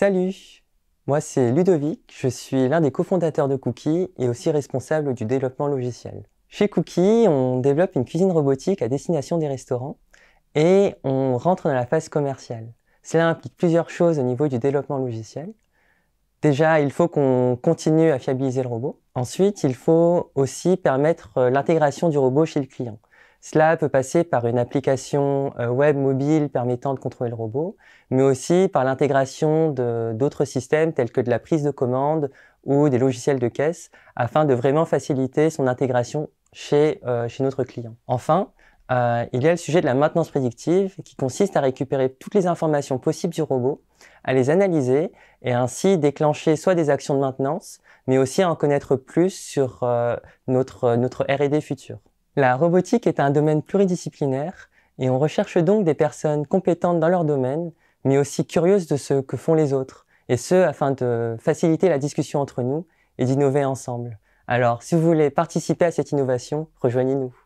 Salut Moi c'est Ludovic, je suis l'un des cofondateurs de Cookie et aussi responsable du développement logiciel. Chez Cookie, on développe une cuisine robotique à destination des restaurants et on rentre dans la phase commerciale. Cela implique plusieurs choses au niveau du développement logiciel. Déjà, il faut qu'on continue à fiabiliser le robot. Ensuite, il faut aussi permettre euh, l'intégration du robot chez le client. Cela peut passer par une application euh, web mobile permettant de contrôler le robot, mais aussi par l'intégration d'autres systèmes tels que de la prise de commande ou des logiciels de caisse afin de vraiment faciliter son intégration chez, euh, notre client. Enfin, euh, il y a le sujet de la maintenance prédictive qui consiste à récupérer toutes les informations possibles du robot, à les analyser et ainsi déclencher soit des actions de maintenance, mais aussi à en connaître plus sur notre, notre R&D future. La robotique est un domaine pluridisciplinaire et on recherche donc des personnes compétentes dans leur domaine, mais aussi curieuses de ce que font les autres, et ce afin de faciliter la discussion entre nous et d'innover ensemble. Alors, si vous voulez participer à cette innovation, rejoignez-nous.